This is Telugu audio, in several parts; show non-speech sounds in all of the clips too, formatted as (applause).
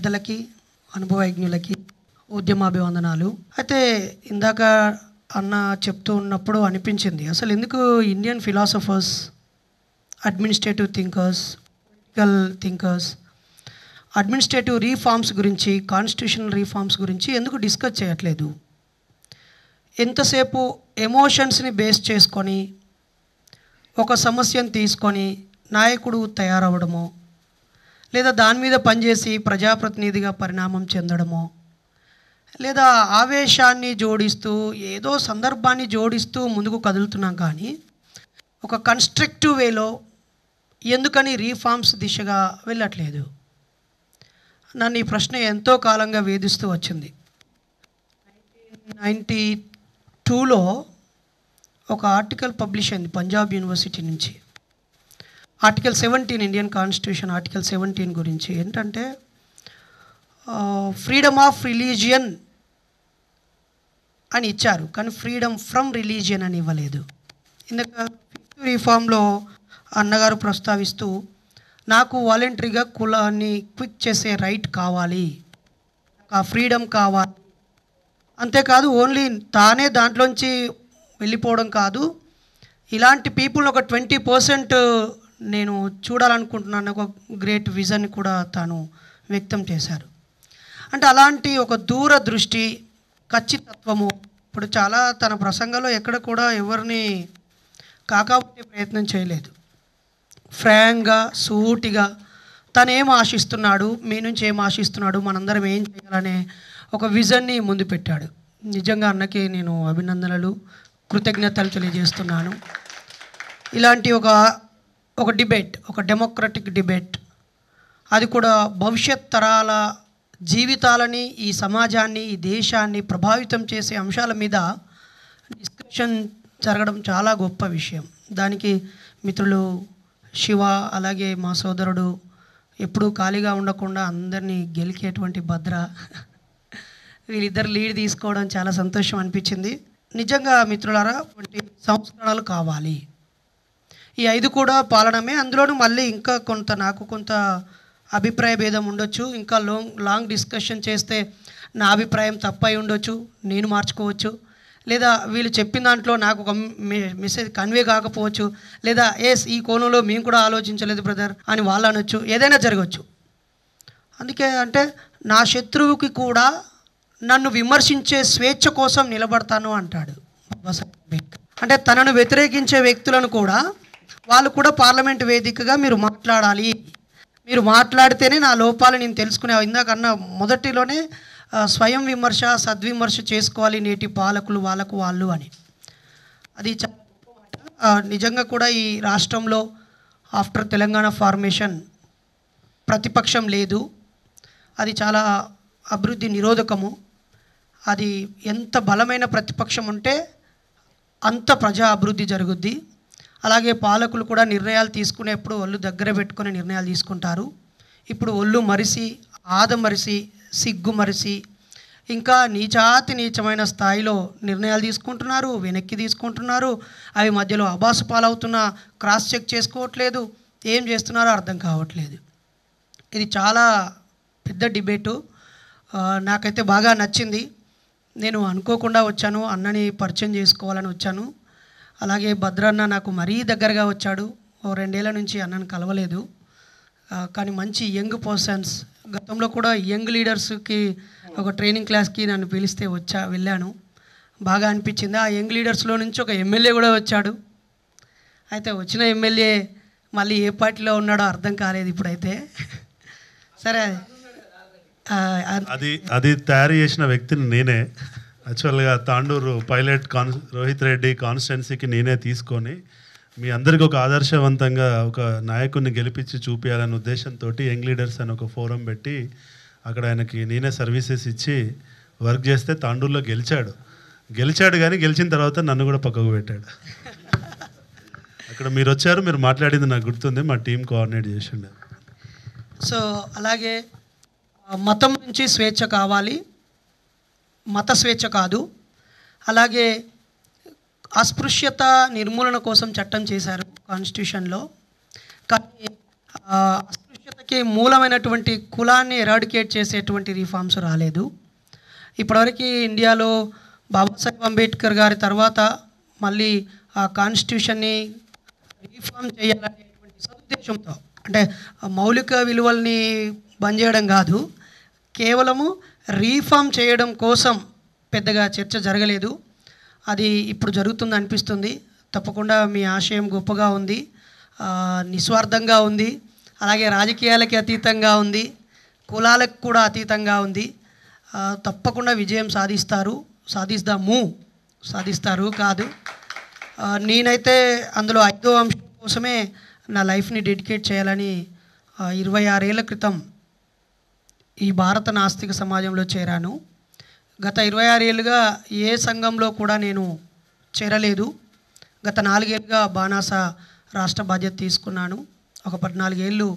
పెద్దలకి అనుభవజ్ఞులకి ఉద్యమాభివందనాలు అయితే ఇందాక అన్న చెప్తూ ఉన్నప్పుడు అనిపించింది అసలు ఎందుకు Indian philosophers administrative thinkers political thinkers administrative reforms గురించి కాన్స్టిట్యూషనల్ రీఫార్మ్స్ గురించి ఎందుకు డిస్కస్ చేయట్లేదు ఎంతసేపు ఎమోషన్స్ని బేస్ చేసుకొని ఒక సమస్యను తీసుకొని నాయకుడు తయారవడమో లేదా దాని మీద పనిచేసి ప్రజాప్రతినిధిగా పరిణామం చెందడమో లేదా ఆవేశాన్ని జోడిస్తూ ఏదో సందర్భాన్ని జోడిస్తూ ముందుకు కదులుతున్నాం కానీ ఒక కన్స్ట్రక్టివ్ వేలో ఎందుకని రీఫార్మ్స్ దిశగా వెళ్ళట్లేదు నన్ను ఈ ప్రశ్న ఎంతో కాలంగా వేధిస్తూ వచ్చింది నైన్టీ టూలో ఒక ఆర్టికల్ పబ్లిష్ అయింది పంజాబ్ యూనివర్సిటీ నుంచి article seventeen Indian constitution article seventeen గురించి ఏంటంటే ఫ్రీడమ్ ఆఫ్ రిలీజియన్ అని ఇచ్చారు కానీ ఫ్రీడమ్ ఫ్రమ్ రిలీజియన్ అని ఇవ్వలేదు ఇందాక ఫిఫ్త్ రీఫామ్లో అన్నగారు ప్రస్తావిస్తూ నాకు వాలంటరీగా కులాన్ని క్విక్ చేసే రైట్ కావాలి ఆ ఫ్రీడమ్ కావాలి అంతేకాదు ఓన్లీ తానే దాంట్లోంచి వెళ్ళిపోవడం కాదు ఇలాంటి పీపుల్ ఒక ట్వంటీ పర్సెంట్ నేను చూడాలనుకుంటున్నాను ఒక గ్రేట్ విజన్ కూడా తాను వ్యక్తం చేశారు అంటే అలాంటి ఒక దూర దృష్టి ఖచ్చితత్వము ఇప్పుడు చాలా తన ప్రసంగంలో ఎక్కడ కూడా ఎవరిని కాకాపట్టే ప్రయత్నం చేయలేదు ఫ్రాంక్గా సూటిగా తను ఏం ఆశిస్తున్నాడు మీ నుంచి ఏం ఆశిస్తున్నాడు మనందరం ఏం చేయాలనే ఒక విజన్ని ముందు పెట్టాడు నిజంగా అన్నకి నేను అభినందనలు కృతజ్ఞతలు తెలియజేస్తున్నాను ఇలాంటి ఒక ఒక డిబేట్ ఒక డెమోక్రటిక్ డిబేట్ అది కూడా భవిష్యత్ తరాల జీవితాలని ఈ సమాజాన్ని ఈ దేశాన్ని ప్రభావితం చేసే అంశాల మీద డిస్కషన్ జరగడం చాలా గొప్ప విషయం దానికి మిత్రులు శివ అలాగే మా సోదరుడు ఎప్పుడూ ఖాళీగా ఉండకుండా అందరినీ గెలికేటువంటి భద్ర వీళ్ళిద్దరు లీడ్ తీసుకోవడం చాలా సంతోషం అనిపించింది నిజంగా మిత్రులారా సంస్కరణలు కావాలి ఈ ఐదు కూడా పాలనమే అందులోనూ మళ్ళీ ఇంకా కొంత నాకు కొంత అభిప్రాయ భేదం ఉండొచ్చు ఇంకా లాంగ్ లాంగ్ డిస్కషన్ చేస్తే నా అభిప్రాయం తప్పై ఉండొచ్చు నేను మార్చుకోవచ్చు లేదా వీళ్ళు చెప్పిన దాంట్లో నాకు ఒక మెసేజ్ కన్వే కాకపోవచ్చు లేదా ఎస్ ఈ కోణంలో మేము కూడా ఆలోచించలేదు బ్రదర్ అని వాళ్ళు అనొచ్చు ఏదైనా జరగచ్చు అందుకే అంటే నా శత్రువుకి కూడా నన్ను విమర్శించే స్వేచ్ఛ కోసం నిలబడతాను అంటాడు అంటే తనను వ్యతిరేకించే వ్యక్తులను కూడా వాళ్ళు కూడా పార్లమెంట్ వేదికగా మీరు మాట్లాడాలి మీరు మాట్లాడితేనే నా లోపాలు నేను తెలుసుకునే ఇందాకన్నా మొదటిలోనే స్వయం విమర్శ సద్విమర్శ చేసుకోవాలి నేటి పాలకులు వాళ్ళకు వాళ్ళు అని అది నిజంగా కూడా ఈ రాష్ట్రంలో ఆఫ్టర్ తెలంగాణ ఫార్మేషన్ ప్రతిపక్షం లేదు అది చాలా అభివృద్ధి నిరోధకము అది ఎంత బలమైన ప్రతిపక్షం ఉంటే అంత ప్రజా అభివృద్ధి జరుగుద్ది అలాగే పాలకులు కూడా నిర్ణయాలు తీసుకునేప్పుడు ఒళ్ళు దగ్గర పెట్టుకునే నిర్ణయాలు తీసుకుంటారు ఇప్పుడు ఒళ్ళు మరిసి ఆదమరిసి సిగ్గు మరిసి ఇంకా నీచాతి నీచమైన స్థాయిలో నిర్ణయాలు తీసుకుంటున్నారు వెనక్కి తీసుకుంటున్నారు అవి మధ్యలో అబాసు పాలవుతున్నా క్రాస్ చెక్ చేసుకోవట్లేదు ఏం చేస్తున్నారో అర్థం కావట్లేదు ఇది చాలా పెద్ద డిబేటు నాకైతే బాగా నచ్చింది నేను అనుకోకుండా వచ్చాను అన్నని పరిచయం చేసుకోవాలని వచ్చాను అలాగే భద్రన్న నాకు మరీ దగ్గరగా వచ్చాడు ఓ రెండేళ్ల నుంచి అన్నను కలవలేదు కానీ మంచి యంగ్ పర్సన్స్ గతంలో కూడా యంగ్ లీడర్స్కి ఒక ట్రైనింగ్ క్లాస్కి నన్ను పిలిస్తే వచ్చా వెళ్ళాను బాగా అనిపించింది ఆ యంగ్ లీడర్స్లో నుంచి ఒక ఎమ్మెల్యే కూడా వచ్చాడు అయితే వచ్చిన ఎమ్మెల్యే మళ్ళీ ఏ పార్టీలో ఉన్నాడో అర్థం కాలేదు ఇప్పుడైతే సరే అది అది తయారు చేసిన వ్యక్తిని నేనే యాక్చువల్గా తాండూరు పైలట్ కాన్ రోహిత్ రెడ్డి కాన్స్టెన్సీకి నేనే తీసుకొని మీ అందరికి ఒక ఆదర్శవంతంగా ఒక నాయకుడిని గెలిపించి చూపించాలనే ఉద్దేశంతో యంగ్ లీడర్స్ అని ఒక ఫోరం పెట్టి అక్కడ ఆయనకి నేనే సర్వీసెస్ ఇచ్చి వర్క్ చేస్తే తాండూరులో గెలిచాడు గెలిచాడు కానీ గెలిచిన తర్వాత నన్ను కూడా పక్కకు పెట్టాడు అక్కడ మీరు వచ్చారు మీరు మాట్లాడింది నాకు గుర్తుంది మా టీం కోఆర్డినేట్ చేసిండే సో అలాగే మతం నుంచి స్వేచ్ఛ కావాలి మత స్వేచ్ఛ కాదు అలాగే అస్పృశ్యత నిర్మూలన కోసం చట్టం చేశారు కాన్స్టిట్యూషన్లో కానీ అస్పృశ్యతకి మూలమైనటువంటి కులాన్ని ఎరాడికేట్ చేసేటువంటి రిఫార్మ్స్ రాలేదు ఇప్పటివరకు ఇండియాలో బాబాసాహెబ్ అంబేద్కర్ గారి తర్వాత మళ్ళీ ఆ కాన్స్టిట్యూషన్ని రీఫార్మ్ చేయాలనేటువంటి సదుద్దేశంతో అంటే మౌలిక విలువల్ని బంద్ చేయడం కాదు కేవలము రీఫామ్ చేయడం కోసం పెద్దగా చర్చ జరగలేదు అది ఇప్పుడు జరుగుతుంది అనిపిస్తుంది తప్పకుండా మీ ఆశయం గొప్పగా ఉంది నిస్వార్థంగా ఉంది అలాగే రాజకీయాలకి అతీతంగా ఉంది కులాలకు కూడా అతీతంగా ఉంది తప్పకుండా విజయం సాధిస్తారు సాధిస్తాము సాధిస్తారు కాదు నేనైతే అందులో ఐదో అంశం కోసమే నా లైఫ్ని డెడికేట్ చేయాలని ఇరవై ఆరేళ్ల క్రితం ఈ భారత నాస్తిక సమాజంలో చేరాను గత ఇరవై ఆరు ఏళ్ళుగా ఏ సంఘంలో కూడా నేను చేరలేదు గత నాలుగేళ్ళుగా బాణాస రాష్ట్ర బాధ్యత తీసుకున్నాను ఒక పద్నాలుగేళ్ళు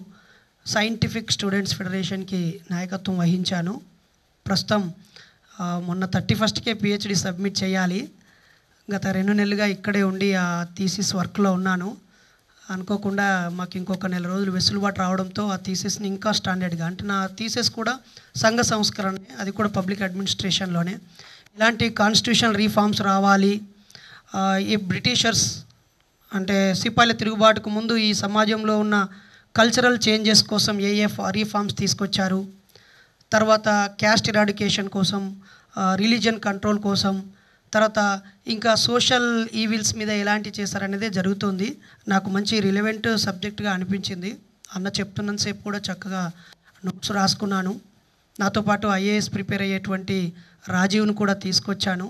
సైంటిఫిక్ స్టూడెంట్స్ ఫెడరేషన్కి నాయకత్వం వహించాను ప్రస్తుతం మొన్న థర్టీ ఫస్ట్కే పిహెచ్డి సబ్మిట్ చేయాలి గత రెండు నెలలుగా ఇక్కడే ఉండి ఆ థీసిస్ వర్క్లో ఉన్నాను అనుకోకుండా మాకు ఇంకొక నెల రోజులు వెసులుబాటు రావడంతో ఆ థీసెస్ని ఇంకా స్టాండర్డ్గా అంటే నా థీసెస్ కూడా సంఘ సంస్కరణ అది కూడా పబ్లిక్ అడ్మినిస్ట్రేషన్లోనే ఇలాంటి కాన్స్టిట్యూషన్ రీఫార్మ్స్ రావాలి ఈ బ్రిటిషర్స్ అంటే సిపాయిల తిరుగుబాటుకు ముందు ఈ సమాజంలో ఉన్న కల్చరల్ చేంజెస్ కోసం ఏ ఏ రీఫార్మ్స్ తీసుకొచ్చారు తర్వాత క్యాస్ట్ ఇరాడికేషన్ కోసం రిలీజియన్ కంట్రోల్ కోసం తర్వాత ఇంకా సోషల్ ఈవిల్స్ మీద ఎలాంటి చేశారనేదే జరుగుతుంది నాకు మంచి రిలవెంట్ సబ్జెక్ట్గా అనిపించింది అన్న చెప్తున్నంతసేపు కూడా చక్కగా నోట్స్ రాసుకున్నాను నాతో పాటు ఐఏఎస్ ప్రిపేర్ అయ్యేటువంటి రాజీవ్ను కూడా తీసుకొచ్చాను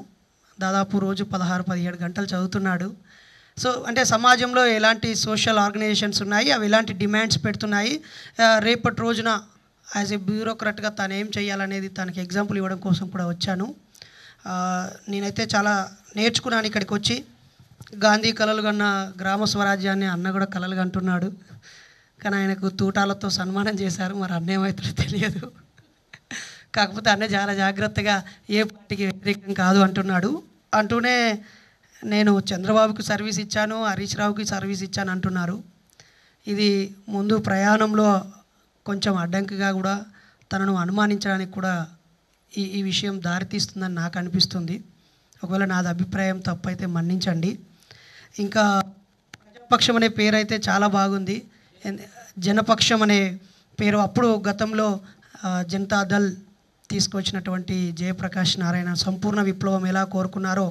దాదాపు రోజు పదహారు పదిహేడు గంటలు చదువుతున్నాడు సో అంటే సమాజంలో ఎలాంటి సోషల్ ఆర్గనైజేషన్స్ ఉన్నాయి అవి ఎలాంటి డిమాండ్స్ పెడుతున్నాయి రేపటి రోజున యాజ్ ఏ బ్యూరోక్రట్గా తను ఏం చేయాలనేది తనకి ఎగ్జాంపుల్ ఇవ్వడం కోసం కూడా వచ్చాను నేనైతే చాలా నేర్చుకున్నాను ఇక్కడికి వచ్చి గాంధీ కలలు కన్న గ్రామ స్వరాజ్యాన్ని అన్న కూడా కలలు కంటున్నాడు కానీ ఆయనకు తూటాలతో సన్మానం చేశారు మరి అన్న ఏమైతే తెలియదు కాకపోతే అన్న చాలా జాగ్రత్తగా ఏ పార్టీకి వ్యతిరేకం కాదు అంటున్నాడు అంటూనే నేను చంద్రబాబుకి సర్వీస్ ఇచ్చాను హరీష్ రావుకి సర్వీస్ ఇచ్చాను అంటున్నారు ఇది ముందు ప్రయాణంలో కొంచెం అడ్డంకిగా కూడా తనను అనుమానించడానికి కూడా ఈ ఈ విషయం దారితీస్తుందని నాకు అనిపిస్తుంది ఒకవేళ నాది అభిప్రాయం తప్పైతే మన్నించండి ఇంకా ప్రజాపక్షం అనే పేరు అయితే చాలా బాగుంది జనపక్షం అనే పేరు అప్పుడు గతంలో జనతాదళ్ తీసుకొచ్చినటువంటి జయప్రకాష్ నారాయణ సంపూర్ణ విప్లవం ఎలా కోరుకున్నారో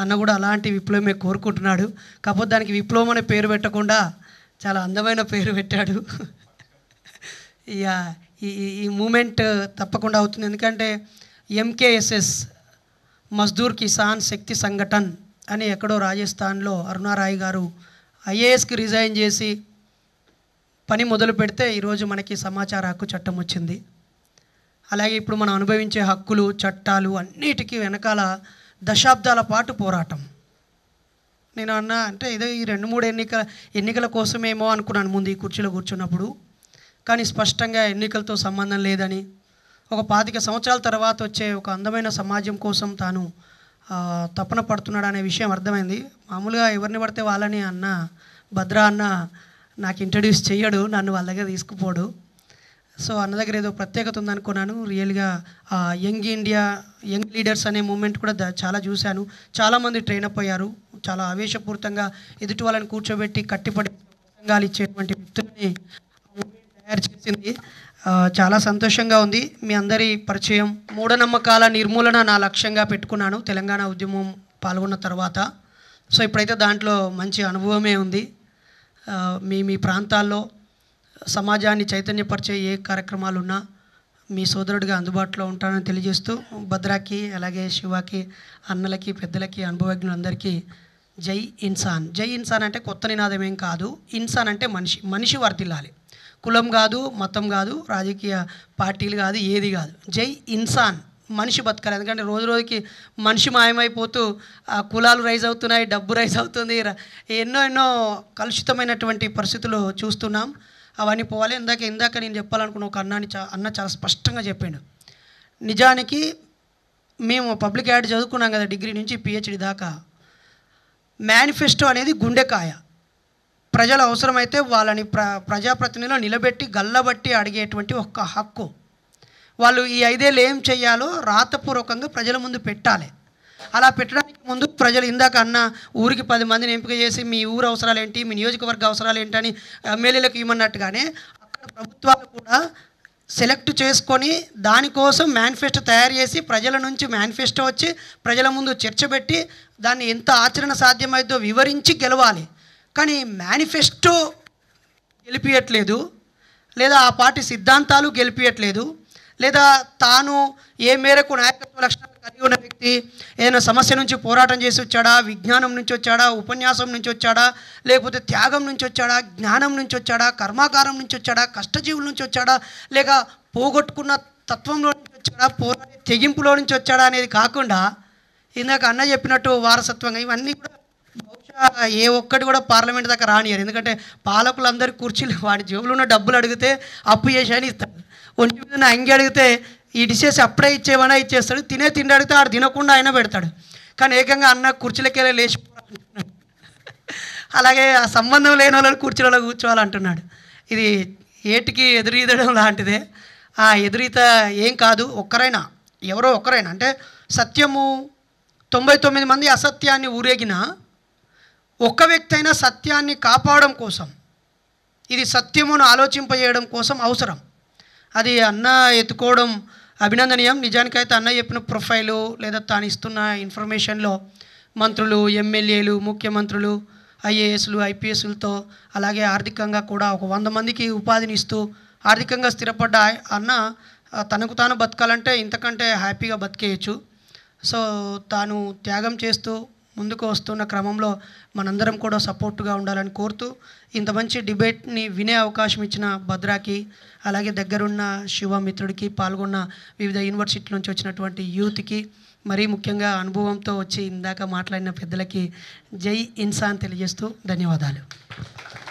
అన్న కూడా అలాంటి విప్లవమే కోరుకుంటున్నాడు కాకపోతే దానికి విప్లవం అనే పేరు పెట్టకుండా చాలా అందమైన పేరు పెట్టాడు (laughs) ఇక ఈ ఈ మూమెంట్ తప్పకుండా అవుతుంది ఎందుకంటే ఎంకేఎస్ఎస్ మజ్దూర్ కిసాన్ శక్తి సంఘటన్ అని ఎక్కడో రాజస్థాన్లో అరుణారాయ్ గారు ఐఏఎస్కి రిజైన్ చేసి పని మొదలు పెడితే ఈరోజు మనకి సమాచార హక్కు చట్టం వచ్చింది అలాగే ఇప్పుడు మనం అనుభవించే హక్కులు చట్టాలు అన్నిటికీ వెనకాల దశాబ్దాల పాటు పోరాటం నేను అన్నా అంటే ఇదే ఈ రెండు మూడు ఎన్నికల ఎన్నికల కోసమేమో అనుకున్నాను ముందు ఈ కుర్చీలో కూర్చున్నప్పుడు కానీ స్పష్టంగా ఎన్నికలతో సంబంధం లేదని ఒక పాతిక సంవత్సరాల తర్వాత వచ్చే ఒక అందమైన సమాజం కోసం తాను తపన పడుతున్నాడు అనే విషయం అర్థమైంది మామూలుగా ఎవరిని పడితే వాళ్ళని అన్న భద్ర అన్న నాకు ఇంట్రడ్యూస్ చేయడు నన్ను వాళ్ళ దగ్గర తీసుకుపోడు సో అన్న దగ్గర ఏదో ప్రత్యేకత ఉందనుకున్నాను రియల్గా యంగ్ ఇండియా యంగ్ లీడర్స్ అనే మూమెంట్ కూడా చాలా చూశాను చాలామంది ట్రైన్ అప్ అయ్యారు చాలా ఆవేశపూరితంగా ఎదుటి వాళ్ళని కూర్చోబెట్టి కట్టిపడి ఇచ్చేటువంటి వ్యక్తులని తయారు చేసింది చాలా సంతోషంగా ఉంది మీ అందరి పరిచయం మూఢనమ్మకాల నిర్మూలన నా లక్ష్యంగా పెట్టుకున్నాను తెలంగాణ ఉద్యమం పాల్గొన్న తర్వాత సో ఇప్పుడైతే దాంట్లో మంచి అనుభవమే ఉంది మీ మీ ప్రాంతాల్లో సమాజాన్ని చైతన్యపరిచే ఏ కార్యక్రమాలున్నా మీ సోదరుడిగా అందుబాటులో ఉంటానని తెలియజేస్తూ భద్రాకి అలాగే శివాకి అన్నలకి పెద్దలకి అనుభవజ్ఞులందరికీ జై ఇన్సాన్ జై ఇన్సాన్ అంటే కొత్త నినాదం ఏం కాదు ఇన్సాన్ అంటే మనిషి మనిషి వర్తిల్లాలి కులం కాదు మతం కాదు రాజకీయ పార్టీలు కాదు ఏది కాదు జై ఇన్సాన్ మనిషి బతకాలి ఎందుకంటే రోజు రోజుకి మనిషి మాయమైపోతూ కులాలు రైజ్ అవుతున్నాయి డబ్బు రైజ్ అవుతుంది ఎన్నో ఎన్నో కలుషితమైనటువంటి పరిస్థితులు చూస్తున్నాం అవన్నీ పోవాలి ఇందాక ఇందాక నేను చెప్పాలనుకున్న ఒక అన్నాని అన్న చాలా స్పష్టంగా చెప్పాడు నిజానికి మేము పబ్లిక్ యాడ్ చదువుకున్నాం కదా డిగ్రీ నుంచి పిహెచ్డి దాకా మేనిఫెస్టో అనేది గుండెకాయ ప్రజలు అవసరమైతే వాళ్ళని ప్ర ప్రజాప్రతినిధులు నిలబెట్టి గల్లబట్టి అడిగేటువంటి ఒక హక్కు వాళ్ళు ఈ ఐదేళ్ళు ఏం చేయాలో రాతపూర్వకంగా ప్రజల ముందు పెట్టాలి అలా పెట్టడానికి ముందు ప్రజలు ఇందాక అన్న ఊరికి పది మందిని ఎంపిక చేసి మీ ఊరు అవసరాలు ఏంటి మీ నియోజకవర్గ అవసరాలు ఏంటని ఎమ్మెల్యేలకు ఇవ్వమన్నట్టుగానే అక్కడ ప్రభుత్వాలు కూడా సెలెక్ట్ చేసుకొని దానికోసం మేనిఫెస్టో తయారు చేసి ప్రజల నుంచి మేనిఫెస్టో వచ్చి ప్రజల ముందు చర్చ పెట్టి దాన్ని ఎంత ఆచరణ సాధ్యమైందో వివరించి గెలవాలి కానీ మేనిఫెస్టో గెలిపించట్లేదు లేదా ఆ పార్టీ సిద్ధాంతాలు గెలిపించట్లేదు లేదా తాను ఏ మేరకు నాయకత్వ లక్షణాలు కలిగి ఉన్న వ్యక్తి ఏదైనా సమస్య నుంచి పోరాటం చేసి వచ్చాడా విజ్ఞానం నుంచి వచ్చాడా ఉపన్యాసం నుంచి వచ్చాడా లేకపోతే త్యాగం నుంచి వచ్చాడా జ్ఞానం నుంచి వచ్చాడా కర్మాకారం నుంచి వచ్చాడా కష్టజీవుల నుంచి వచ్చాడా లేక పోగొట్టుకున్న తత్వంలో నుంచి వచ్చాడా పోరాడే తెగింపులో నుంచి వచ్చాడా అనేది కాకుండా ఇందాక అన్న చెప్పినట్టు వారసత్వంగా ఇవన్నీ కూడా ఏ ఒక్కటి కూడా పార్లమెంట్ దాకా రానియరు ఎందుకంటే పాలకులందరూ కుర్చీలు వాడి జేబులో ఉన్న డబ్బులు అడిగితే అప్పు అని ఇస్తాడు ఒంటి మీద అంగి అడిగితే ఈ డిషెస్ అప్పుడే ఇచ్చేవనా ఇచ్చేస్తాడు తినే తిండి అడిగితే ఆడు తినకుండా ఆయన పెడతాడు కానీ ఏకంగా అన్న కుర్చీలకెళ్ళి లేచిపోవాలి అలాగే ఆ సంబంధం లేని వాళ్ళు కుర్చీలలో కూర్చోవాలంటున్నాడు ఇది ఏటికి ఎదురీదడం లాంటిదే ఆ ఎదురీత ఏం కాదు ఒక్కరైనా ఎవరో ఒక్కరైనా అంటే సత్యము తొంభై తొమ్మిది మంది అసత్యాన్ని ఊరేగినా ఒక్క వ్యక్తి అయినా సత్యాన్ని కాపాడడం కోసం ఇది సత్యమును ఆలోచింపజేయడం కోసం అవసరం అది అన్న ఎత్తుకోవడం అభినందనీయం నిజానికైతే అన్న చెప్పిన ప్రొఫైలు లేదా తాను ఇస్తున్న ఇన్ఫర్మేషన్లో మంత్రులు ఎమ్మెల్యేలు ముఖ్యమంత్రులు ఐఏఎస్లు ఐపీఎస్లతో అలాగే ఆర్థికంగా కూడా ఒక వంద మందికి ఉపాధిని ఇస్తూ ఆర్థికంగా స్థిరపడ్డ అన్న తనకు తాను బతకాలంటే ఇంతకంటే హ్యాపీగా బతికేయచ్చు సో తాను త్యాగం చేస్తూ ముందుకు వస్తున్న క్రమంలో మనందరం కూడా సపోర్టుగా ఉండాలని కోరుతూ ఇంత మంచి డిబేట్ని వినే అవకాశం ఇచ్చిన భద్రాకి అలాగే దగ్గరున్న శివమిత్రుడికి పాల్గొన్న వివిధ యూనివర్సిటీ నుంచి వచ్చినటువంటి యూత్కి మరీ ముఖ్యంగా అనుభవంతో వచ్చి ఇందాక మాట్లాడిన పెద్దలకి జై ఇన్సాన్ తెలియజేస్తూ ధన్యవాదాలు